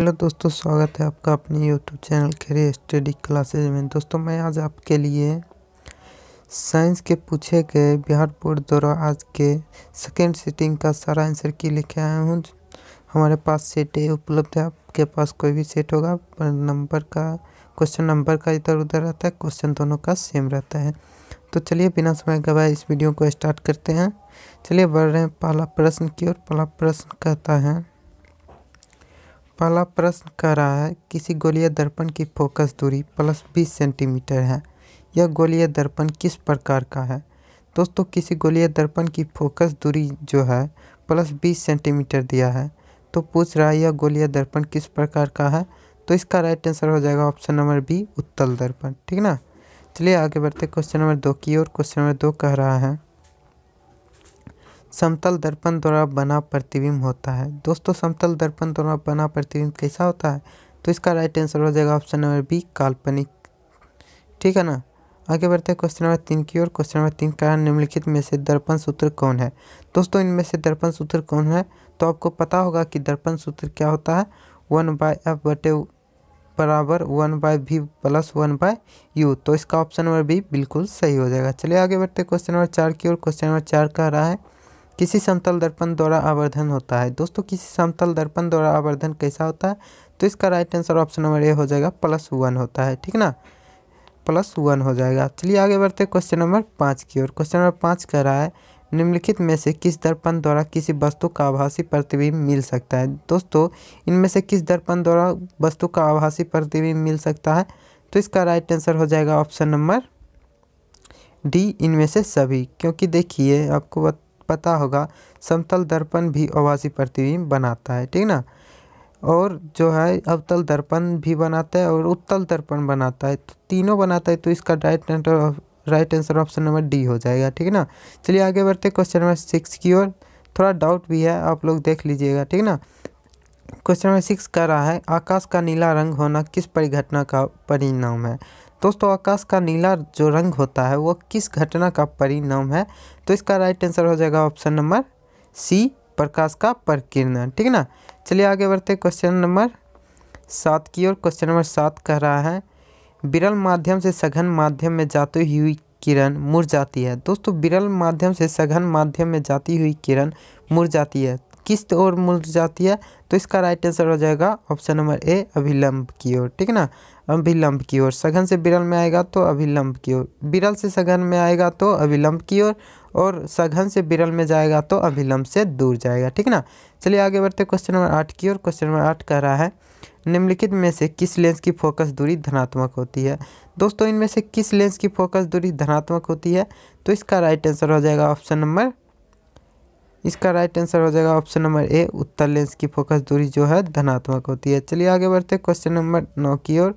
hello दोस्तों स्वागत है आपका अपने YouTube channel Khere study classes में दोस्तों मैं आज आपके लिए साइंस के पूछे गए बिहार बोर्ड द्वारा आज के सेकेंड सीटिंग का सारा आंसर की लेके आया हूँ हमारे पास सेटें उपलब्ध है आपके पास कोई भी सेट होगा पर नंबर का क्वेश्चन नंबर का इधर उधर रहता है क्वेश्चन दोनों का सेम रहता है तो चलिए बिना समय गवाए इस वीडियो को स्टार्ट करते हैं चलिए बढ़ रहे हैं पहला प्रश्न की ओर पहला प्रश्न कहता है पहला प्रश्न कह रहा है किसी गोलीय दर्पण की फोकस दूरी प्लस बीस सेंटीमीटर है यह गोलीय दर्पण किस प्रकार का है दोस्तों किसी गोलीय दर्पण की फोकस दूरी जो है प्लस बीस सेंटीमीटर दिया है तो पूछ रहा है यह गोलीय दर्पण किस प्रकार का है तो इसका राइट आंसर हो जाएगा ऑप्शन नंबर बी उत्तल दर्पण ठीक ना चलिए आगे बढ़ते क्वेश्चन नंबर दो की ओर क्वेश्चन नंबर दो कह रहा है समतल दर्पण द्वारा बना प्रतिबिंब होता है दोस्तों समतल दर्पण द्वारा बना प्रतिबिंब कैसा होता है तो इसका राइट आंसर हो जाएगा ऑप्शन नंबर बी काल्पनिक ठीक है ना आगे बढ़ते हैं क्वेश्चन नंबर तीन की ओर क्वेश्चन नंबर तीन का निम्नलिखित में से दर्पण सूत्र कौन है दोस्तों इनमें से दर्पण सूत्र कौन है तो आपको पता होगा कि दर्पण सूत्र क्या होता है वन बाय एफ बटे बराबर one by V plus one by U तो इसका ऑप्शन नंबर बी बिल्कुल सही हो जाएगा चलिए आगे बढ़ते क्वेश्चन नंबर चार की ओर क्वेश्चन नंबर चार कह रहा है किसी समतल दर्पण द्वारा आवर्धन होता है दोस्तों किसी समतल दर्पण द्वारा आवर्धन कैसा होता है तो इसका right answer option number A हो जाएगा प्लस वन होता है ठीक ना प्लस वन हो जाएगा चलिए आगे बढ़ते क्वेश्चन नंबर पाँच की ओर क्वेश्चन नंबर पाँच कह रहा है निम्नलिखित में से किस दर्पण द्वारा किसी वस्तु का आभासी प्रतिबिंब मिल सकता है दोस्तों इनमें से किस दर्पण द्वारा वस्तु का आभासी प्रतिबिंब मिल सकता है तो इसका राइट आंसर हो जाएगा ऑप्शन नंबर डी इनमें से सभी क्योंकि देखिए आपको बत पता होगा समतल दर्पण भी अवासी प्रतिबिंब बनाता है ठीक ना और जो है अवतल दर्पण भी बनाता है और उत्तल दर्पण बनाता है तो तीनों बनाता है तो इसका right answer right answer option number D हो जाएगा ठीक है ना चलिए आगे बढ़ते क्वेश्चन नंबर सिक्स की ओर थोड़ा डाउट भी है आप लोग देख लीजिएगा ठीक ना क्वेश्चन नंबर सिक्स कह रहा है आकाश का नीला रंग होना किस परिघटना का परिणाम है दोस्तों आकाश का नीला जो रंग होता है वो किस घटना का परिणाम है तो इसका राइट आंसर हो जाएगा ऑप्शन नंबर सी प्रकाश का प्रकीर्णन ठीक है ना चलिए आगे बढ़ते क्वेश्चन नंबर सात की ओर क्वेश्चन नंबर सात कह रहा है विरल माध्यम से सघन माध्यम में जाती हुई किरण मुर जाती है दोस्तों विरल माध्यम से सघन माध्यम में जाती हुई किरण मुर जाती है किस ओर मुर जाती है तो इसका राइट आंसर हो जाएगा ऑप्शन नंबर ए अभिलंब की ओर ठीक ना अभिलंब की ओर सघन से विरल में आएगा तो अभिलंब की ओर विरल से सघन में आएगा तो अभिलंब की ओर और, सघन से विरल में जाएगा तो अभिलंब से दूर जाएगा ठीक ना चलिए आगे बढ़ते क्वेश्चन नंबर आठ की ओर क्वेश्चन नंबर आठ कह रहा है निम्नलिखित में से किस लेंस की फोकस दूरी धनात्मक होती है दोस्तों इनमें से किस लेंस की फोकस दूरी धनात्मक होती है तो इसका राइट आंसर हो जाएगा ऑप्शन नंबर इसका राइट आंसर हो जाएगा ऑप्शन नंबर ए उत्तर लेंस की फोकस दूरी जो है धनात्मक होती है चलिए आगे बढ़ते हैं क्वेश्चन नंबर नौ की ओर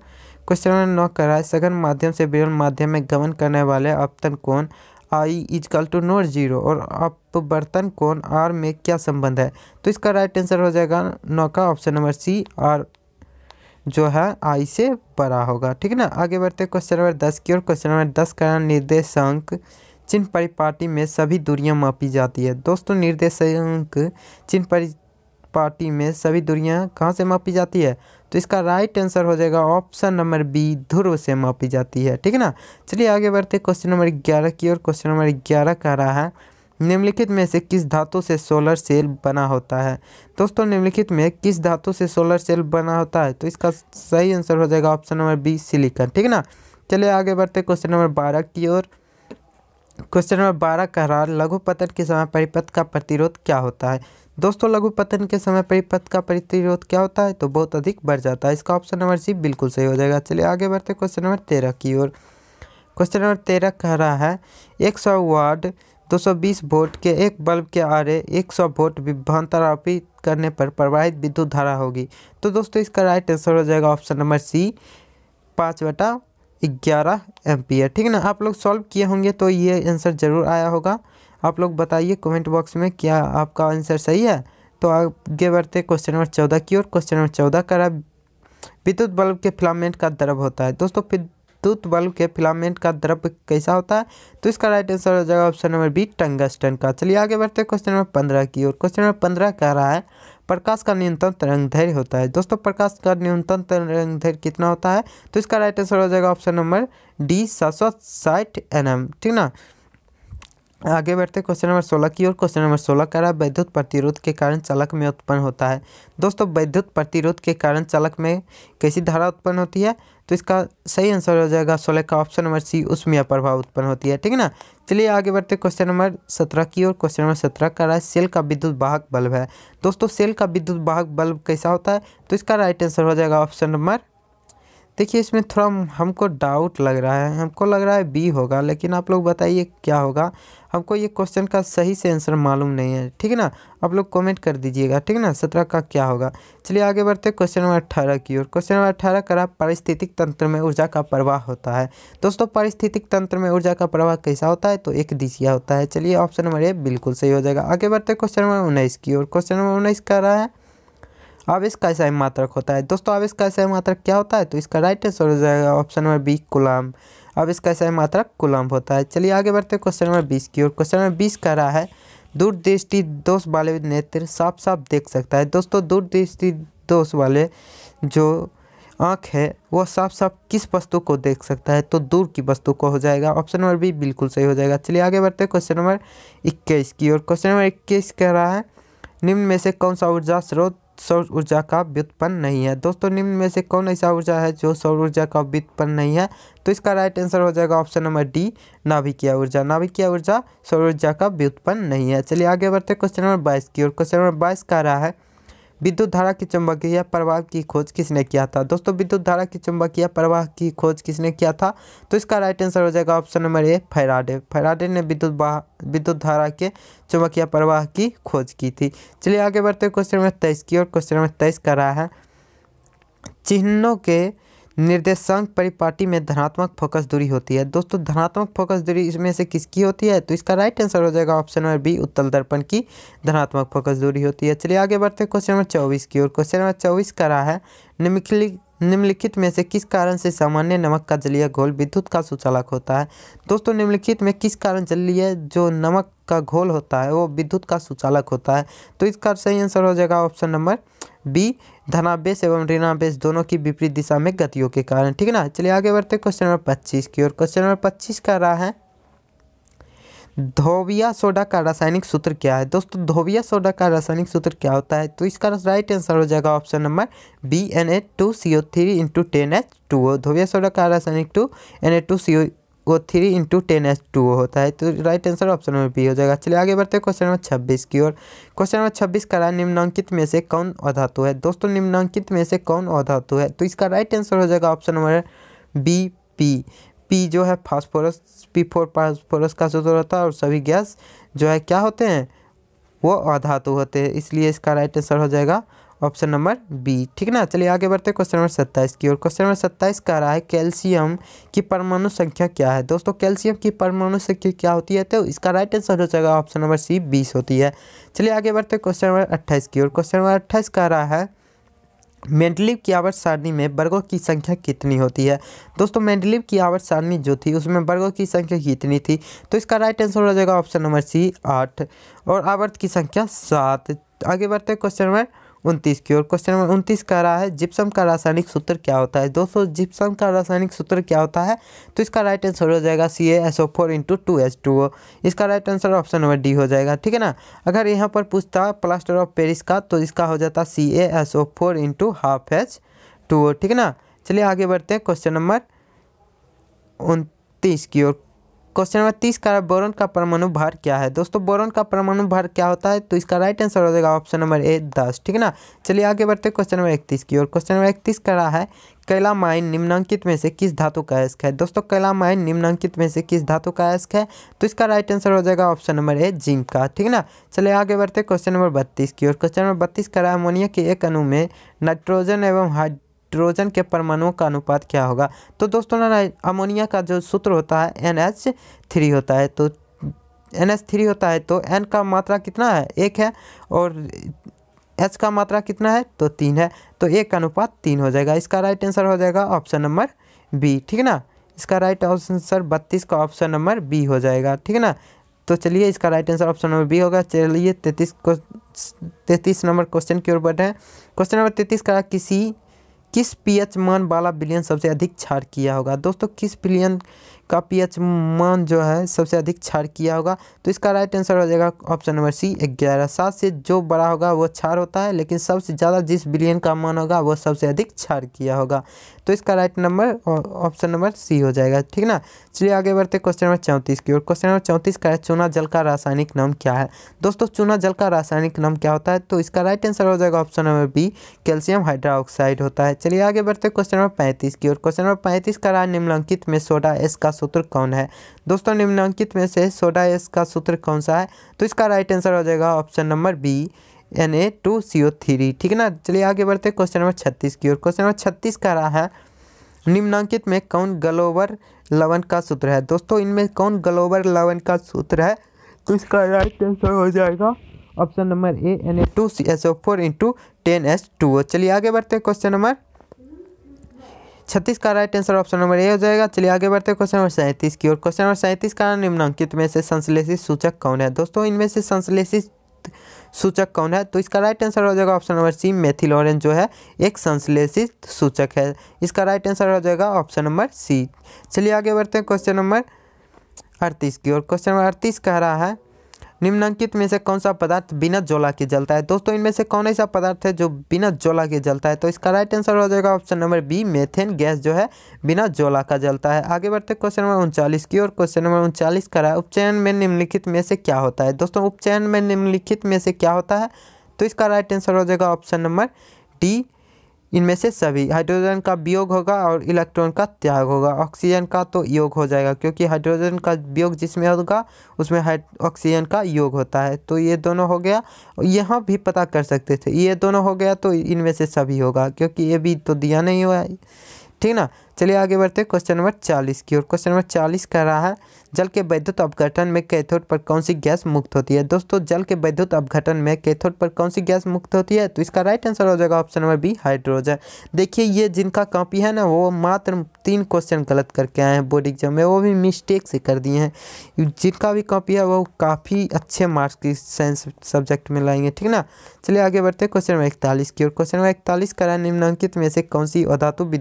क्वेश्चन नंबर नौ का रहा है सघन माध्यम से विरल माध्यम में गमन करने वाले अपतन कोण I is equal to naught zero और अपवर्तन कोण आर में क्या संबंध है तो इसका राइट आंसर हो जाएगा नौ का ऑप्शन नंबर सी आर जो है आई से बड़ा होगा ठीक है ना आगे बढ़ते क्वेश्चन नंबर दस की ओर क्वेश्चन नंबर दस का निर्देशांक चिन्ह परिपाटी में सभी दूरियां मापी जाती है दोस्तों निर्देशांक चिन्ह परिपाटी में सभी दूरियां कहाँ से मापी जाती है तो इसका राइट आंसर हो जाएगा ऑप्शन नंबर बी ध्रुव से मापी जाती है ठीक है ना चलिए आगे बढ़ते क्वेश्चन नंबर ग्यारह की ओर क्वेश्चन नंबर ग्यारह कह रहा है निम्नलिखित में से किस धातु से सोलर सेल बना होता है दोस्तों निम्नलिखित में किस धातु से सोलर सेल बना होता है तो इसका सही आंसर हो जाएगा ऑप्शन नंबर बी सिलिकॉन ठीक है ना चलिए आगे बढ़ते क्वेश्चन नंबर बारह की ओर क्वेश्चन नंबर बारह कह रहा है लघु पतन के समय परिपथ का प्रतिरोध क्या होता है दोस्तों लघु पतन के समय परिपथ का प्रतिरोध क्या होता है तो बहुत अधिक बढ़ जाता है इसका ऑप्शन नंबर सी बिल्कुल सही हो जाएगा चलिए आगे बढ़ते क्वेश्चन नंबर तेरह की ओर क्वेश्चन नंबर तेरह कह रहा है एक सौ वार्ड दो सौ बीस वोट के एक बल्ब के आरे एक सौ वोट विभ्रांतरापी करने पर प्रवाहित विद्युत धारा होगी तो दोस्तों इसका राइट आंसर हो जाएगा ऑप्शन नंबर सी पाँच बटा ग्यारह एम्पियर ठीक है ना आप लोग सॉल्व किए होंगे तो ये आंसर ज़रूर आया होगा आप लोग बताइए कमेंट बॉक्स में क्या आपका आंसर सही है तो आगे बढ़ते क्वेश्चन नंबर चौदह की ओर क्वेश्चन नंबर चौदह करा विद्युत बल्ब के फिलामेंट का द्रव होता है दोस्तों विद्युत बल्ब के फिलामेंट का द्रव कैसा होता है तो इसका राइट आंसर हो जाएगा ऑप्शन नंबर बी टंगस्टन का चलिए आगे बढ़ते हैं क्वेश्चन नंबर पंद्रह की ओर क्वेश्चन नंबर पंद्रह कह रहा है प्रकाश का न्यूनतम धैर्य होता है दोस्तों प्रकाश का न्यूनतम धैर्य कितना होता है तो इसका राइट आंसर हो जाएगा ऑप्शन नंबर डी सात सौ साठ एन एम ठीक ना आगे बढ़ते क्वेश्चन नंबर सोलह की ओर क्वेश्चन नंबर सोलह कह रहा है वैद्युत प्रतिरोध के कारण चालक में उत्पन्न होता है दोस्तों वैद्युत प्रतिरोध के कारण चालक में कैसी धारा उत्पन्न होती है तो इसका सही आंसर हो जाएगा सोलह का ऑप्शन नंबर सी उसमें प्रभाव उत्पन्न होती है ठीक है ना चलिए आगे बढ़ते क्वेश्चन नंबर सत्रह की ओर क्वेश्चन नंबर सत्रह का रहा है सेल का विद्युत वाहक बल्ब है दोस्तों सेल का विद्युत वाहक बल्ब कैसा होता है तो इसका राइट आंसर हो जाएगा ऑप्शन नंबर देखिए इसमें थोड़ा हमको डाउट लग रहा है हमको लग रहा है बी होगा लेकिन आप लोग बताइए क्या होगा हमको ये क्वेश्चन का सही से आंसर मालूम नहीं है ठीक है ना आप लोग कमेंट कर दीजिएगा ठीक है ना सत्रह का क्या होगा चलिए आगे बढ़ते हैं क्वेश्चन नंबर अट्ठारह की ओर क्वेश्चन नंबर अट्ठारह करा पारिस्थितिक तंत्र में ऊर्जा का प्रवाह होता है दोस्तों पारिस्थितिक तंत्र में ऊर्जा का प्रवाह कैसा होता है तो एक दिशिया होता है चलिए ऑप्शन नंबर ए बिल्कुल सही हो जाएगा आगे बढ़ते क्वेश्चन नंबर उन्नीस की ओर क्वेश्चन नंबर उन्नीस का रहा है आवेश का ऐसा मात्रक होता है दोस्तों आवेश का ऐसा मात्रक क्या होता है तो इसका राइट आंसर हो जाएगा ऑप्शन नंबर बी कुलाम आवेश का ऐसा मात्रक कुलाम होता है चलिए आगे बढ़ते हैं क्वेश्चन नंबर बीस की ओर क्वेश्चन नंबर बीस कह रहा है दूरदृष्टि दोष वाले नेत्र साफ साफ देख सकता है दोस्तों दूरदृष्टि दोष वाले जो आँख है वह साफ साफ किस वस्तु को देख सकता है तो दूर की वस्तु को हो जाएगा ऑप्शन नंबर बी बिल्कुल सही हो जाएगा चलिए आगे बढ़ते हैं क्वेश्चन नंबर इक्कीस की और क्वेश्चन नंबर इक्कीस कह रहा है निम्न में से कौन सा ऊर्जा स्रोत सौर ऊर्जा का व्युत्पन्न नहीं है दोस्तों निम्न में से कौन ऐसा ऊर्जा है जो सौर ऊर्जा का व्युत्पन्न नहीं है तो इसका राइट आंसर हो जाएगा ऑप्शन नंबर डी नाभिकीय ऊर्जा नाभिकीय ऊर्जा सौर ऊर्जा का व्युत्पन्न नहीं है चलिए आगे बढ़ते क्वेश्चन नंबर बाईस की और क्वेश्चन नंबर बाईस कह रहा है विद्युत धारा की चुंबकीय प्रवाह की खोज किसने किया था दोस्तों विद्युत धारा की चुंबकीय प्रवाह की खोज किसने किया था तो इसका राइट आंसर हो जाएगा option number A Faraday Faraday ने विद्युत विद्युत धारा के चुंबकीय प्रवाह की खोज की थी चलिए आगे बढ़ते क्वेश्चन नंबर तेईस की और क्वेश्चन नंबर तेईस का रहा है चिन्हों के निर्देशांक परिपाटी में धनात्मक फोकस दूरी होती है दोस्तों धनात्मक फोकस दूरी इसमें से किसकी होती है तो इसका राइट आंसर हो जाएगा ऑप्शन नंबर बी उत्तल दर्पण की धनात्मक फोकस दूरी होती है चलिए आगे बढ़ते हैं क्वेश्चन नंबर चौबीस की ओर क्वेश्चन नंबर चौबीस का रहा है निम्नलिखित निम्नलिखित में से किस कारण से सामान्य नमक का जलीय घोल विद्युत का सुचालक होता है दोस्तों निम्नलिखित में किस कारण जलीय जो नमक का घोल होता है वो विद्युत का सुचालक होता है तो इसका सही आंसर हो जाएगा ऑप्शन नंबर बी धनावेश एवं ऋणावेश दोनों की विपरीत दिशा में गतियों के कारण ठीक है ना चलिए आगे बढ़ते क्वेश्चन नंबर पच्चीस की ओर क्वेश्चन नंबर पच्चीस का रहा है धोविया सोडा का रासायनिक सूत्र क्या है दोस्तों धोविया सोडा का रासायनिक सूत्र क्या होता है तो इसका राइट आंसर हो जाएगा option number B N A two C O three into ten H two O धोविया सोडा का रासायनिक two N A two C O वो three into ten S two होता है तो right answer option number B हो जाएगा चलिए आगे बढ़ते हैं क्वेश्चन नंबर छब्बीस की ओर क्वेश्चन नंबर छब्बीस का रहा निम्नांकित में से कौन अधातु है दोस्तों निम्नांकित में से कौन अधातु है तो इसका राइट आंसर हो जाएगा option number B P P जो है फास्फोरस पी फोर फास्फोरस का सूत्र होता है और सभी गैस जो है क्या होते हैं वो अधातु होते हैं इसलिए इसका राइट आंसर हो जाएगा ऑप्शन नंबर बी ठीक ना चलिए आगे बढ़ते हैं क्वेश्चन नंबर सत्ताईस की ओर क्वेश्चन नंबर सत्ताईस कह रहा है कैल्शियम की परमाणु संख्या क्या है दोस्तों कैल्शियम की परमाणु संख्या क्या होती है तो इसका राइट आंसर हो जाएगा ऑप्शन नंबर सी बीस होती है चलिए आगे बढ़ते हैं क्वेश्चन नंबर अट्ठाईस की ओर क्वेश्चन नंबर अट्ठाईस कह रहा है मेंडलिव की आवर्त सारणी में वर्गों की संख्या कितनी होती है दोस्तों मेंडलिव की आवर्त सारणी जो थी उसमें वर्गों की संख्या कितनी थी तो इसका राइट आंसर हो जाएगा ऑप्शन नंबर सी आठ और आवर्त की संख्या सात आगे बढ़ते हैं क्वेश्चन नंबर उनतीस की ओर क्वेश्चन नंबर उनतीस कह रहा है जिप्सम का रासायनिक सूत्र क्या होता है दोस्तों जिप्सम का रासायनिक सूत्र क्या होता है तो इसका राइट आंसर हो जाएगा C A S O four into two H two O इसका right answer option number D हो जाएगा ठीक है ना अगर यहाँ पर पूछता प्लास्टर ऑफ पेरिस का तो इसका हो जाता C A S O four into half H two O ठीक है ना चलिए आगे बढ़ते हैं क्वेश्चन नंबर उनतीस की ओर क्वेश्चन नंबर तीस का बोरन का परमाणु भार क्या है दोस्तों बोरन का परमाणु भार क्या होता है तो इसका राइट आंसर हो जाएगा ऑप्शन नंबर ए दस ठीक है ना चलिए आगे बढ़ते हैं क्वेश्चन नंबर इकतीस की और क्वेश्चन नंबर इकतीस का रहा है कैला माइन निम्नांकित में से किस धातु का अस्क है दोस्तों कैला माइन निम्नांकित में से किस धातु का अस्क है तो इसका राइट आंसर हो जाएगा ऑप्शन नंबर ए जिंक का ठीक है ना चलिए आगे बढ़ते क्वेश्चन नंबर बत्तीस की और क्वेश्चन नंबर बत्तीस का रहा है अमोनिया के एक अणु में नाइट्रोजन एवं हाइड नाइट्रोजन के परमाणुओं का अनुपात क्या होगा तो दोस्तों अमोनिया का जो सूत्र होता है एन एच थ्री होता है तो एन एच थ्री होता है तो एन का मात्रा कितना है एक है और एच का मात्रा कितना है तो तीन है तो एक का अनुपात तीन हो जाएगा इसका राइट आंसर हो जाएगा ऑप्शन नंबर बी ठीक है ना इसका राइट आंसर बत्तीस का ऑप्शन नंबर बी हो जाएगा ठीक है ना तो चलिए इसका right answer option number B होगा चलिए तैतीस को तैतीस नंबर क्वेश्चन की ओर बढ़ रहे हैं क्वेश्चन नंबर तैतीस का किसी किस पीएच मान वाला बिलियन सबसे अधिक क्षार किया होगा दोस्तों किस बिलियन का पीएच मान जो है सबसे अधिक क्षार किया होगा तो इसका राइट आंसर हो जाएगा ऑप्शन नंबर सी ग्यारह सात से जो बड़ा होगा वो क्षार होता है लेकिन सबसे ज़्यादा जिस बिलियन का मान होगा वो सबसे अधिक क्षार किया होगा तो इसका right number option number C हो जाएगा ठीक ना चलिए आगे बढ़ते क्वेश्चन नंबर चौंतीस की ओर क्वेश्चन नंबर चौंतीस का है चूना जल का रासायनिक नाम क्या है दोस्तों चूना जल का रासायनिक नाम क्या होता है तो इसका राइट आंसर हो जाएगा option number B calcium hydroxide होता है चलिए आगे बढ़ते क्वेश्चन नंबर पैंतीस की ओर क्वेश्चन नंबर पैंतीस का राय निम्नलिखित में सोडा एस का का सूत्र कौन है दोस्तों निम्नांकित में से सोडा एस का सूत्र कौन सा है तो इसका राइट आंसर हो जाएगा option number B N A two C O three ठीक है ना चलिए आगे बढ़ते हैं क्वेश्चन नंबर छत्तीस की ओर क्वेश्चन नंबर छत्तीस का रहा है निम्नांकित में कौन ग्लोबर लवन का सूत्र है दोस्तों इनमें कौन ग्लोबर लवन का सूत्र है तो इसका राइट आंसर हो जाएगा option number A N A two C S O four into ten S two चलिए आगे बढ़ते हैं क्वेश्चन नंबर छत्तीस का right answer option number A हो जाएगा चलिए आगे बढ़ते हैं क्वेश्चन नंबर सैंतीस की और क्वेश्चन नंबर सैंतीस का निम्नांकित में से संश्लेषित सूचक कौन है दोस्तों इनमें से संश्लेषित सूचक कौन है तो इसका राइट आंसर हो जाएगा option number C methyl orange जो है एक संश्लेषित सूचक है इसका राइट आंसर हो जाएगा ऑप्शन नंबर सी चलिए आगे बढ़ते हैं क्वेश्चन नंबर अड़तीस की और क्वेश्चन नंबर अड़तीस कह रहा है निम्नांकित में से कौन सा पदार्थ बिना ज्वाला के जलता है दोस्तों इनमें से कौन ऐसा पदार्थ है जो बिना ज्वाला के जलता है तो इसका राइट आंसर हो जाएगा option number B methane gas जो है बिना ज्वाला का जलता है आगे बढ़ते क्वेश्चन नंबर उनचालीस की और क्वेश्चन नंबर उनचालीस का है उपचयन में निम्नलिखित में से क्या होता है दोस्तों उपचयन में निम्नलिखित में से क्या होता है तो इसका राइट आंसर हो जाएगा ऑप्शन नंबर डी इनमें से सभी हाइड्रोजन का वियोग होगा और इलेक्ट्रॉन का त्याग होगा ऑक्सीजन का तो योग हो जाएगा क्योंकि हाइड्रोजन का वियोग जिसमें होगा उसमें ऑक्सीजन का योग होता है तो ये दोनों हो गया यहाँ भी पता कर सकते थे ये दोनों हो गया तो इनमें से सभी होगा क्योंकि ये भी तो दिया नहीं हुआ है ठीक ना चलिए आगे बढ़ते हैं क्वेश्चन नंबर चालीस की ओर क्वेश्चन नंबर चालीस कह रहा है जल के वैद्युत अपघटन में कैथोड पर कौन सी गैस मुक्त होती है दोस्तों जल के वैद्युत अपघटन में कैथोड पर कौन सी गैस मुक्त होती है तो इसका राइट आंसर हो जाएगा ऑप्शन नंबर बी हाइड्रोजन देखिए ये जिनका कॉपी है ना वो मात्र तीन क्वेश्चन गलत करके आए हैं बोर्ड एग्जाम में वो भी मिस्टेक से कर दिए हैं जिनका भी कॉपी है वो काफ़ी अच्छे मार्क्स की साइंस सब्जेक्ट में लाएंगे ठीक ना चलिए आगे बढ़ते हैं क्वेश्चन नंबर इकतालीस की ओर क्वेश्चन नंबर इकतालीस करा निम्नांकित में से कौन सी अधातु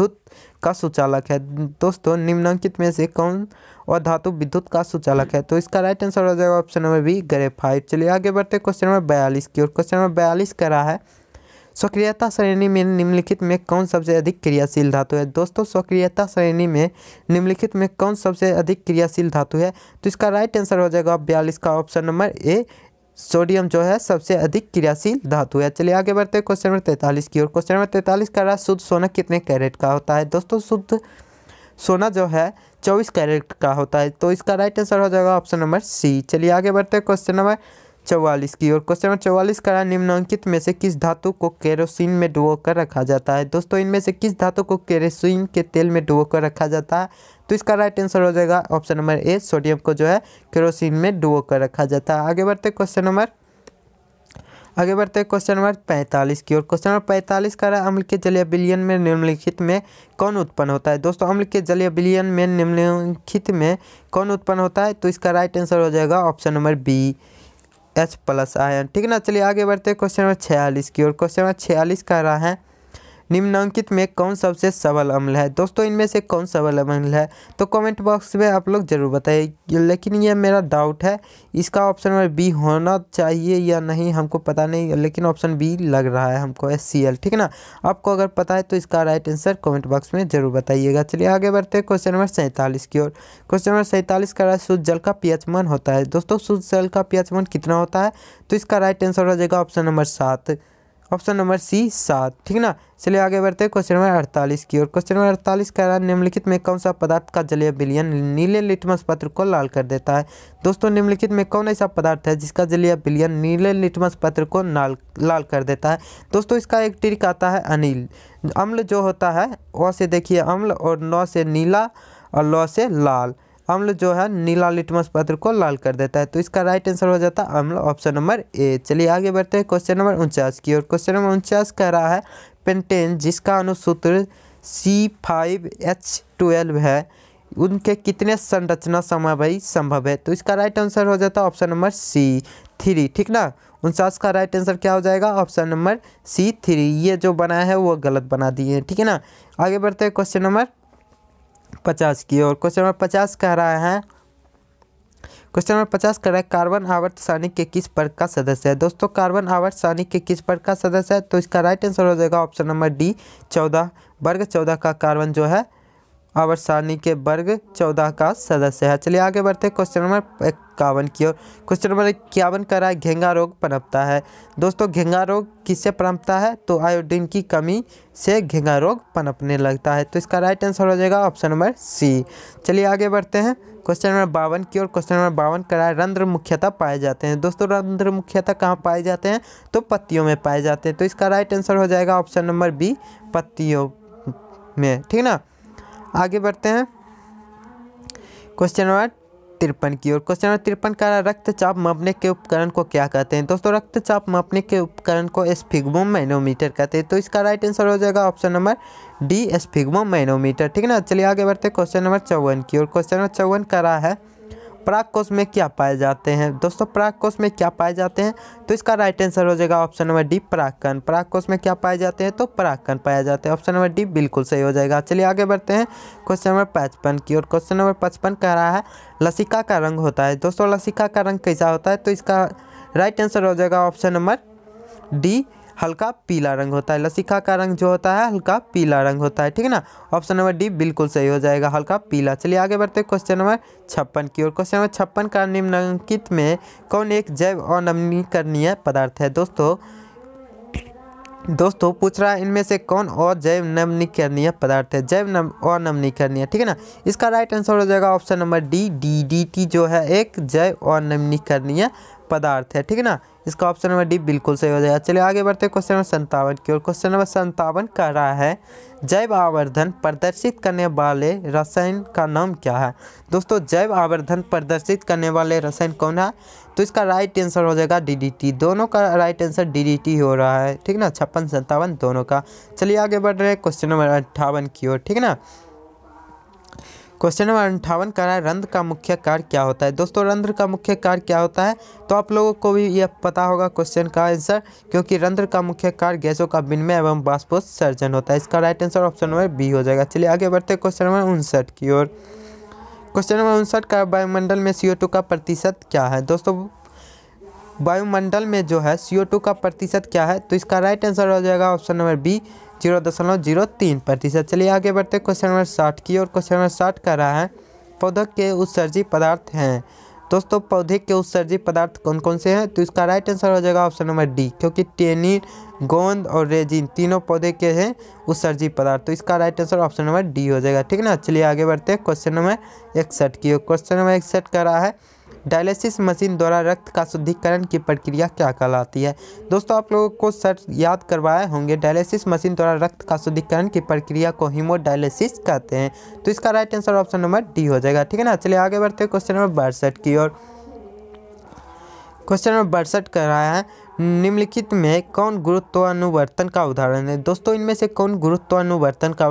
विद्युत का सुचालक है दोस्तों निम्नांकित में से कौन और धातु विद्युत का सुचालक है तो इसका राइट आंसर हो जाएगा ऑप्शन नंबर बी ग्रेफाइट चलिए आगे बढ़ते क्वेश्चन नंबर बयालीस की ओर क्वेश्चन नंबर बयालीस रहा है सक्रियता श्रेणी में निम्नलिखित में कौन सबसे अधिक क्रियाशील धातु है दोस्तों सक्रियता श्रेणी में निम्नलिखित में कौन सबसे अधिक क्रियाशील धातु है तो इसका राइट आंसर हो जाएगा बयालीस का ऑप्शन नंबर ए सोडियम जो है सबसे अधिक क्रियाशील धातु है चलिए आगे बढ़ते हैं क्वेश्चन नंबर तैंतालीस की और क्वेश्चन नंबर तैंतालीस का रहा है शुद्ध सोना कितने कैरेट का होता है दोस्तों शुद्ध सोना जो है चौबीस कैरेट का होता है तो इसका राइट आंसर हो जाएगा ऑप्शन नंबर सी चलिए आगे बढ़ते हैं क्वेश्चन नंबर चौवालीस की और क्वेश्चन नंबर चौवालीस रहा निम्नांकित में से किस धातु को केरोसिन में डुबो कर रखा जाता है दोस्तों इनमें से किस धातु को केरोसिन के तेल में डुबो कर रखा जाता है तो इसका राइट आंसर हो जाएगा ऑप्शन नंबर ए सोडियम को जो है केरोसिन में डुबो कर रखा जाता है आगे बढ़ते क्वेश्चन नंबर आगे बढ़ते हैं क्वेश्चन नंबर पैंतालीस की ओर क्वेश्चन नंबर पैंतालीस का रहा है अम्ल के जलीय विलियन में निम्नलिखित में कौन उत्पन्न होता है दोस्तों अम्ल के जलीय विलियन में निम्नलिखित में कौन उत्पन्न होता है तो इसका राइट आंसर हो जाएगा option number B H plus ion ठीक है ना चलिए आगे बढ़ते हैं क्वेश्चन नंबर छियालीस की और क्वेश्चन नंबर छियालीस कह रहा है निम्नांकित में कौन सबसे सबल अम्ल है दोस्तों इनमें से कौन सबल अम्ल है तो कमेंट बॉक्स में आप लोग ज़रूर बताइए लेकिन ये मेरा डाउट है इसका ऑप्शन नंबर बी होना चाहिए या नहीं हमको पता नहीं लेकिन ऑप्शन बी लग रहा है हमको एस सी एल ठीक है ना आपको अगर पता है तो इसका राइट आंसर कॉमेंट बॉक्स में ज़रूर बताइएगा चलिए आगे बढ़ते हैं क्वेश्चन नंबर सैंतालीस की ओर क्वेश्चन नंबर सैंतालीस का राय शुद्ध जल का पियाचमन होता है दोस्तों शुद्ध जल का पियाचमन कितना होता है तो इसका राइट आंसर हो जाएगा ऑप्शन नंबर सात ऑप्शन नंबर सी सात ठीक ना चलिए आगे बढ़ते हैं क्वेश्चन नंबर अड़तालीस की और क्वेश्चन नंबर अड़तालीस कह रहा है निम्नलिखित में कौन सा पदार्थ का जलीय बिलियन नीले लिटमस पत्र को लाल कर देता है दोस्तों निम्नलिखित में कौन ऐसा पदार्थ है जिसका जलीय बिलियन नीले लिटमस पत्र को लाल लाल कर देता है दोस्तों इसका एक ट्रिक आता है अनिल अम्ल जो होता है वह से देखिए अम्ल और नौ से नीला और लौ से लाल अम्ल जो है नीला लिटमस पत्र को लाल कर देता है तो इसका राइट आंसर हो जाता है अम्ल ऑप्शन नंबर ए चलिए आगे बढ़ते हैं क्वेश्चन नंबर उनचास की और क्वेश्चन नंबर उनचास कह रहा है पेंटेन जिसका अनुसूत्र सी फाइव एच ट्वेल्व है उनके कितने संरचना समवायी संभव है तो इसका राइट आंसर हो जाता है ऑप्शन नंबर सी थ्री ठीक ना उनचास का राइट आंसर क्या हो जाएगा ऑप्शन नंबर सी थ्री ये जो बनाया है वो गलत बना दिए हैं ठीक है ना आगे बढ़ते हैं क्वेश्चन नंबर पचास की और क्वेश्चन नंबर पचास कह रहा है क्वेश्चन नंबर पचास कह रहा है कार्बन आवर्त सैनिक के किस पर्ग का सदस्य है दोस्तों कार्बन आवर्त सैनिक के किस पर्ग का सदस्य है तो इसका राइट आंसर हो जाएगा ऑप्शन नंबर डी चौदह वर्ग चौदह का कार्बन जो है आवर सारणी के वर्ग चौदह का सदस्य है चलिए आगे बढ़ते हैं क्वेश्चन नंबर इक्यावन की ओर क्वेश्चन नंबर इक्यावन कर रहा है घेंगा रोग पनपता है दोस्तों घेंगा रोग किससे पनपता है तो आयोडीन की कमी से घेंगा रोग पनपने लगता है तो इसका राइट आंसर हो जाएगा ऑप्शन नंबर सी चलिए आगे बढ़ते हैं क्वेश्चन नंबर बावन की ओर क्वेश्चन नंबर बावन कर रहा है रंध्र मुख्यता पाए जाते हैं दोस्तों रंध्र मुख्यता कहाँ पाए जाते हैं तो पत्तियों में पाए जाते हैं तो इसका राइट आंसर हो जाएगा ऑप्शन नंबर बी पत्तियों में ठीक ना आगे बढ़ते हैं क्वेश्चन नंबर तिरपन की और क्वेश्चन नंबर तिरपन का रक्तचाप मापने के उपकरण को क्या कहते हैं दोस्तों रक्तचाप मापने के उपकरण को स्फिग्मो मैनोमीटर कहते हैं तो इसका राइट आंसर हो जाएगा option number D sphygmomanometer ठीक है ना चलिए आगे बढ़ते हैं क्वेश्चन नंबर चौवन की और क्वेश्चन नंबर चौवन करा है पराग कोष में क्या पाए जाते हैं दोस्तों प्राग कोष में क्या पाए जाते हैं तो इसका राइट आंसर हो जाएगा ऑप्शन नंबर डी परागकण प्राग कोष में क्या पाए जाते हैं तो परागकण पाया जाते हैं ऑप्शन नंबर डी बिल्कुल सही हो जाएगा चलिए आगे बढ़ते हैं क्वेश्चन नंबर पचपन की और क्वेश्चन नंबर पचपन कह रहा है लसिका का रंग होता है दोस्तों लसिका का रंग कैसा होता है तो इसका राइट आंसर हो जाएगा ऑप्शन नंबर डी हल्का पीला रंग होता है लसीखा का रंग जो होता है हल्का पीला रंग होता है ठीक है ना ऑप्शन नंबर डी बिल्कुल सही हो जाएगा हल्का पीला चलिए आगे बढ़ते हैं क्वेश्चन नंबर छप्पन की ओर क्वेश्चन नंबर छप्पन का निम्नलिखित में कौन एक जैव अनवीकरणीय पदार्थ है दोस्तों दोस्तों पूछ रहा है इनमें से कौन और जैव नवनीकरणीय पदार्थ है जैव नम और नवनीकरणीय ठीक है ना इसका राइट आंसर हो जाएगा option number D D D T जो है एक जैव और नवनीकरणीय पदार्थ है ठीक है ना इसका ऑप्शन नंबर डी बिल्कुल सही हो जाएगा चलिए आगे बढ़ते हैं क्वेश्चन नंबर संतावन की ओर क्वेश्चन नंबर संतावन कह रहा है जैव आवर्धन प्रदर्शित करने वाले रसायन का नाम क्या है दोस्तों जैव आवर्धन प्रदर्शित करने वाले रसायन कौन है तो इसका राइट आंसर हो जाएगा डीडीटी दोनों का राइट आंसर डीडीटी हो रहा है ठीक ना छप्पन संतावन दोनों का चलिए आगे बढ़ रहे हैं क्वेश्चन नंबर अट्ठावन की ओर ठीक ना क्वेश्चन नंबर अंठावन कह रहा है रंध्र का मुख्य कार्य क्या होता है दोस्तों रंध्र का मुख्य कार्य क्या होता है तो आप लोगों को भी यह पता होगा क्वेश्चन का आंसर क्योंकि रंध्र का मुख्य कार्य गैसों का विनिमय एवं बाष्पोत्सर्जन होता है इसका right answer option number B हो जाएगा चलिए आगे बढ़ते हैं क्वेश्चन नंबर उनसठ की ओर क्वेश्चन नंबर उनसठ का वायुमंडल में सी का प्रतिशत क्या है दोस्तों वायुमंडल में जो है सी का प्रतिशत क्या है तो इसका राइट आंसर हो जाएगा ऑप्शन नंबर बी जीरो दशमलव जीरो तीन प्रतिशत चलिए आगे बढ़ते क्वेश्चन नंबर साठ की और क्वेश्चन नंबर साठ कर रहा है पौधों के उत्सर्जी पदार्थ हैं दोस्तों पौधे के उत्सर्जी पदार्थ कौन कौन से हैं तो इसका राइट आंसर हो जाएगा ऑप्शन नंबर डी क्योंकि टेनिन गोंद और रेजिन तीनों पौधे के हैं उत्सर्जी पदार्थ तो इसका right answer option number D हो जाएगा ठीक है ना चलिए आगे बढ़ते हैं क्वेश्चन नंबर इकसठ की क्वेश्चन नंबर इकसठ कर रहा है डायलिसिस मशीन द्वारा रक्त का शुद्धिकरण की प्रक्रिया क्या कहलाती है दोस्तों आप लोगों को सर याद करवाए होंगे डायलिसिस मशीन द्वारा रक्त का शुद्धिकरण की प्रक्रिया को हीमोडायलिसिस कहते हैं तो इसका right answer option number D हो जाएगा ठीक है ना चलिए आगे बढ़ते हैं क्वेश्चन नंबर बासठ की ओर क्वेश्चन नंबर बासठ कर रहा है निम्नलिखित में कौन गुरुत्वानुवर्तन का उदाहरण है दोस्तों इनमें से कौन गुरुत्वानुवर्तन का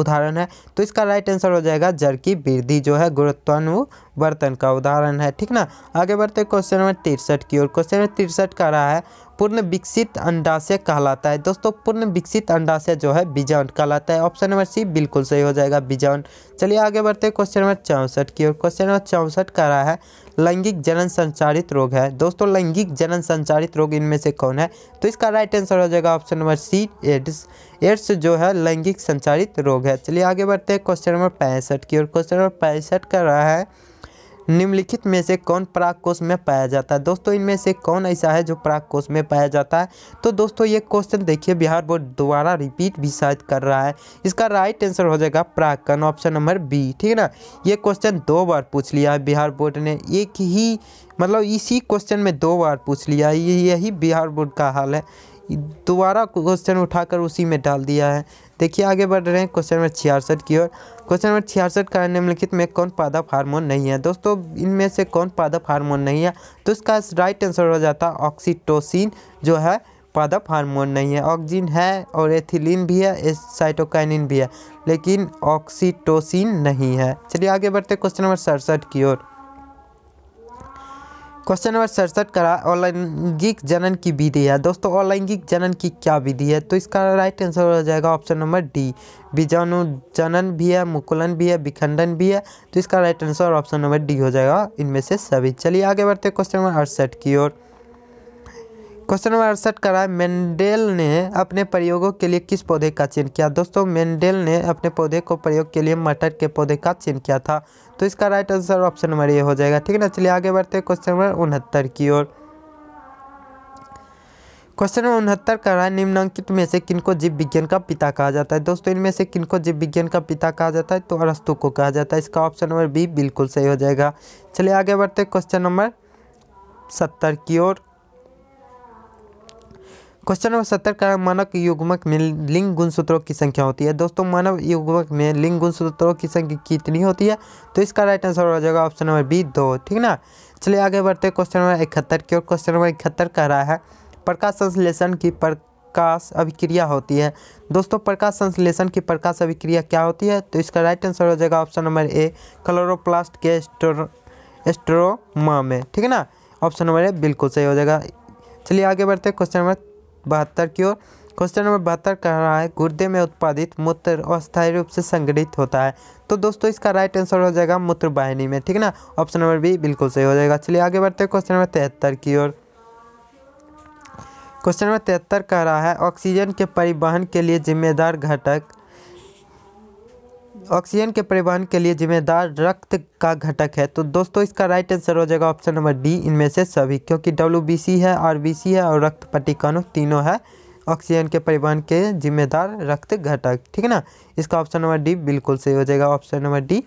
उदाहरण है तो इसका राइट आंसर हो जाएगा जड़ की वृद्धि जो है गुरुत्वानुवर्तन का उदाहरण है ठीक ना आगे बढ़ते क्वेश्चन नंबर तिरसठ की ओर क्वेश्चन नंबर तिरसठ का रहा है पूर्ण विकसित अंडाशय कहलाता है दोस्तों पूर्ण विकसित अंडाशय जो है बीजाणु कहलाता है ऑप्शन नंबर सी बिल्कुल सही हो जाएगा बीजाणु चलिए आगे बढ़ते क्वेश्चन नंबर चौंसठ की ओर क्वेश्चन नंबर चौंसठ का रहा है लैंगिक जनन संचारित रोग है दोस्तों लैंगिक जनन संचारित रोग इनमें से कौन है तो इसका राइट आंसर हो जाएगा option number C AIDS AIDS जो है लैंगिक संचारित रोग है चलिए आगे बढ़ते हैं क्वेश्चन नंबर पैंसठ की और क्वेश्चन नंबर पैंसठ का रहा है निम्नलिखित में से कौन कोष में पाया जाता है दोस्तों इनमें से कौन ऐसा है जो कोष में पाया जाता है तो दोस्तों ये क्वेश्चन देखिए बिहार बोर्ड दोबारा रिपीट भी शायद कर रहा है इसका राइट आंसर हो जाएगा कन ऑप्शन नंबर बी ठीक है ना ये क्वेश्चन दो बार पूछ लिया है बिहार बोर्ड ने एक ही मतलब इसी क्वेश्चन में दो बार पूछ लिया है यही बिहार बोर्ड का हाल है दोबारा क्वेश्चन उठाकर उसी में डाल दिया है देखिए आगे बढ़ रहे हैं क्वेश्चन नंबर छियासठ की ओर क्वेश्चन नंबर छियासठ का निम्नलिखित में कौन पादप हार्मोन नहीं है दोस्तों इनमें से कौन पादप हार्मोन नहीं है तो इसका राइट आंसर हो जाता है ऑक्सीटोसिन जो है पादप हार्मोन नहीं है ऑक्जिन है और एथिलीन भी है साइटोकाइनिन भी है लेकिन ऑक्सीटोसिन नहीं है चलिए आगे बढ़ते क्वेश्चन नंबर सड़सठ की ओर क्वेश्चन नंबर सड़सठ करा अलैंगिक जनन की विधि है दोस्तों अलैंगिक जनन की क्या विधि है तो इसका राइट आंसर हो जाएगा ऑप्शन नंबर डी बीजाणु जनन भी है मुकुलन भी है विखंडन भी है तो इसका right answer option number D हो जाएगा इनमें से सभी चलिए आगे बढ़ते हैं क्वेश्चन नंबर अड़सठ की ओर क्वेश्चन नंबर अड़सठ करा है मेंडेल ने अपने प्रयोगों के लिए किस पौधे का चयन किया दोस्तों मेंडेल ने अपने पौधे को प्रयोग के लिए मटर के पौधे का चयन किया था तो इसका right answer option number A हो जाएगा ठीक है ना चलिए आगे बढ़ते हैं क्वेश्चन नंबर उनहत्तर की ओर क्वेश्चन नंबर उनहत्तर का रहा है निम्नांकित में से किनको जीव विज्ञान का पिता कहा जाता है दोस्तों इनमें से किनको जीव विज्ञान का पिता कहा जाता है तो अरस्तु को कहा जाता है इसका ऑप्शन नंबर बी बिल्कुल सही हो जाएगा चलिए आगे बढ़ते क्वेश्चन नंबर सत्तर की ओर क्वेश्चन नंबर सत्तर का मानव युग्मक में लिंग गुणसूत्रों की संख्या होती है दोस्तों मानव युग्मक में लिंग गुणसूत्रों की संख्या कितनी होती है तो इसका राइट आंसर हो जाएगा ऑप्शन नंबर बी दो ठीक ना चलिए आगे बढ़ते हैं क्वेश्चन नंबर इकहत्तर की और क्वेश्चन नंबर इकहत्तर कह रहा है प्रकाश संश्लेषण की प्रकाश अभिक्रिया होती है दोस्तों प्रकाश संश्लेषण की प्रकाश अभिक्रिया क्या होती है तो इसका राइट आंसर हो जाएगा ऑप्शन नंबर ए क्लोरोप्लास्ट के एस्ट्रोमा में ठीक है ना ऑप्शन नंबर ए बिल्कुल सही हो जाएगा चलिए आगे बढ़ते हैं क्वेश्चन नंबर बहत्तर की ओर क्वेश्चन नंबर बहत्तर कह रहा है गुर्दे में उत्पादित मूत्र अस्थायी रूप से संगठित होता है तो दोस्तों इसका राइट आंसर हो जाएगा मूत्र वाहिनी में ठीक ना ऑप्शन नंबर बी बिल्कुल सही हो जाएगा चलिए आगे बढ़ते हैं क्वेश्चन नंबर तिहत्तर की ओर क्वेश्चन नंबर तिहत्तर कह रहा है ऑक्सीजन के परिवहन के लिए जिम्मेदार घटक ऑक्सीजन के परिवहन के लिए जिम्मेदार रक्त का घटक है तो दोस्तों इसका राइट आंसर हो जाएगा ऑप्शन नंबर डी इनमें से सभी क्योंकि डब्ल्यू है आर है और रक्त पट्टिकाणु तीनों है ऑक्सीजन के परिवहन के जिम्मेदार रक्त घटक ठीक है ना इसका ऑप्शन नंबर डी बिल्कुल सही हो जाएगा ऑप्शन नंबर डी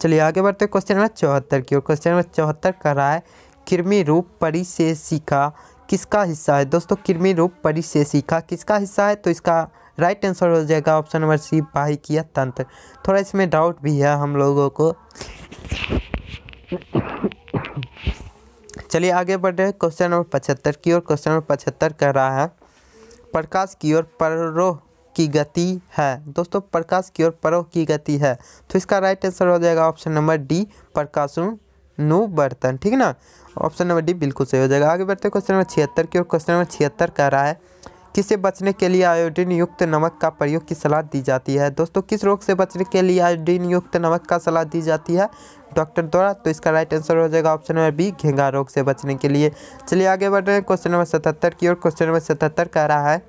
चलिए आगे बढ़ते हैं क्वेश्चन नंबर चौहत्तर की ओर क्वेश्चन नंबर चौहत्तर कर रहा है कृमि रूप परिशेषिका किसका हिस्सा है दोस्तों कृमि रूप परिशेषिका किसका हिस्सा है तो इसका राइट आंसर हो जाएगा ऑप्शन नंबर सी बाहिकीय तंत्र थोड़ा इसमें डाउट भी है हम लोगों को चलिए आगे बढ़ रहे क्वेश्चन नंबर पचहत्तर की ओर क्वेश्चन नंबर पचहत्तर कह रहा है प्रकाश की ओर परोह की गति है दोस्तों प्रकाश की ओर परोह की गति है तो इसका राइट आंसर हो जाएगा ऑप्शन नंबर डी नु बर्तन ठीक ना ऑप्शन नंबर डी बिल्कुल सही हो जाएगा आगे बढ़ते क्वेश्चन नंबर छिहत्तर की ओर क्वेश्चन नंबर छिहत्तर कह रहा है किससे बचने के लिए आयोडीन युक्त नमक का प्रयोग की सलाह दी जाती है दोस्तों किस रोग से बचने के लिए आयोडीन युक्त नमक का सलाह दी जाती है डॉक्टर द्वारा तो इसका राइट आंसर हो जाएगा ऑप्शन नंबर बी घेंगा रोग से बचने के लिए चलिए आगे बढ़ रहे हैं क्वेश्चन नंबर सतहत्तर की ओर क्वेश्चन नंबर सतहत्तर कह रहा है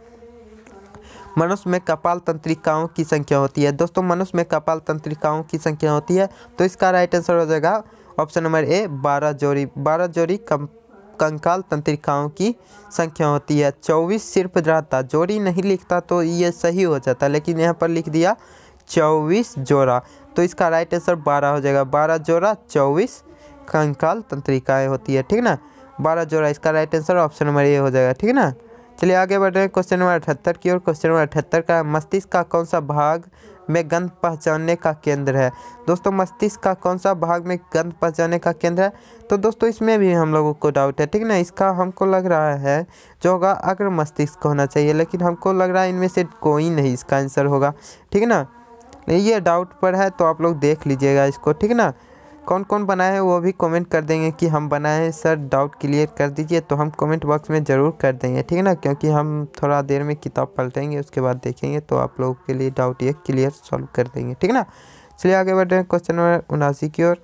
मनुष्य में कपाल तंत्रिकाओं की संख्या होती है दोस्तों मनुष्य में कपाल तंत्रिकाओं की संख्या होती है तो इसका राइट आंसर हो जाएगा ऑप्शन नंबर ए बारह जोड़ी बारह जोड़ी कम कंकाल तंत्रिकाओं की संख्या होती है चौबीस सिर्फ रहता जोड़ी नहीं लिखता तो ये सही हो जाता लेकिन यहाँ पर लिख दिया चौबीस जोड़ा तो इसका राइट आंसर बारह हो जाएगा बारह जोड़ा चौबीस कंकाल तंत्रिकाएँ होती है ठीक ना बारह जोड़ा इसका right answer option number A हो जाएगा ठीक ना चलिए आगे बढ़ रहे हैं क्वेश्चन नंबर अठहत्तर की ओर क्वेश्चन नंबर अठहत्तर का मस्तिष्क का कौन सा भाग में गंध पहचानने का केंद्र है दोस्तों मस्तिष्क का कौन सा भाग में गंध पहचानने का केंद्र है तो दोस्तों इसमें भी हम लोगों को डाउट है ठीक ना इसका हमको लग रहा है जो होगा अग्र मस्तिष्क होना चाहिए लेकिन हमको लग रहा है इनमें से कोई नहीं इसका आंसर होगा ठीक ना ये डाउट पर है तो आप लोग देख लीजिएगा इसको ठीक ना कौन कौन बनाए हैं वो भी कमेंट कर देंगे कि हम बनाए हैं सर डाउट क्लियर कर दीजिए तो हम कमेंट बॉक्स में ज़रूर कर देंगे ठीक है ना क्योंकि हम थोड़ा देर में किताब पलटेंगे उसके बाद देखेंगे तो आप लोगों के लिए डाउट ये क्लियर सॉल्व कर देंगे ठीक ना चलिए आगे बढ़ रहे हैं क्वेश्चन नंबर उनासी की ओर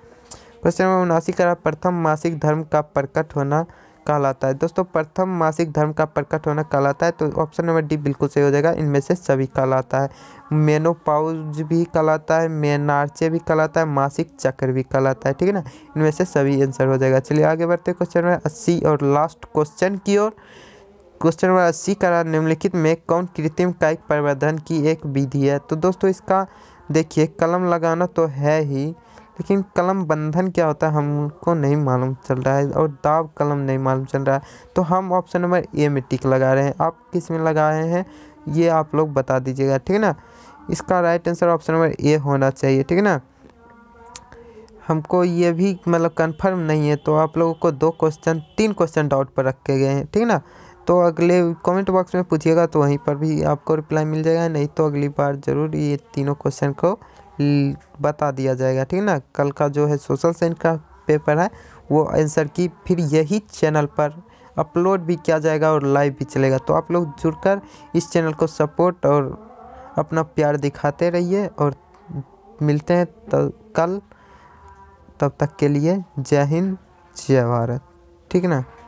क्वेश्चन नंबर उनासी करा प्रथम मासिक धर्म का प्रकट होना कहलाता है दोस्तों प्रथम मासिक धर्म का प्रकट होना कहलाता है तो ऑप्शन नंबर डी बिल्कुल सही हो जाएगा इनमें से सभी कहलाता है मेनोपाउज भी कहलाता है मेनार्चे भी कहलाता है मासिक चक्र भी कहलाता है ठीक है ना इनमें से सभी आंसर हो जाएगा चलिए आगे बढ़ते क्वेश्चन नंबर अस्सी और लास्ट क्वेश्चन की ओर क्वेश्चन नंबर अस्सी का निम्नलिखित में कौन कृत्रिम कायिक प्रवर्धन की एक विधि है तो दोस्तों इसका देखिए कलम लगाना तो है ही लेकिन कलम बंधन क्या होता है हमको नहीं मालूम चल रहा है और दाब कलम नहीं मालूम चल रहा है तो हम ऑप्शन नंबर ए में टिक लगा रहे हैं आप किस में लगा रहे हैं ये आप लोग बता दीजिएगा ठीक है ना इसका right answer option number A होना चाहिए ठीक है ना हमको ये भी मतलब कंफर्म नहीं है तो आप लोगों को दो क्वेश्चन तीन क्वेश्चन डाउट पर रखे गए हैं ठीक है ना तो अगले कमेंट बॉक्स में पूछिएगा तो वहीं पर भी आपको रिप्लाई मिल जाएगा नहीं तो अगली बार ज़रूर ये तीनों क्वेश्चन को बता दिया जाएगा ठीक ना कल का जो है सोशल साइंस का पेपर है वो आंसर की फिर यही चैनल पर अपलोड भी किया जाएगा और लाइव भी चलेगा तो आप लोग जुड़कर इस चैनल को सपोर्ट और अपना प्यार दिखाते रहिए और मिलते हैं तो कल तब तक के लिए जय हिंद जय भारत ठीक ना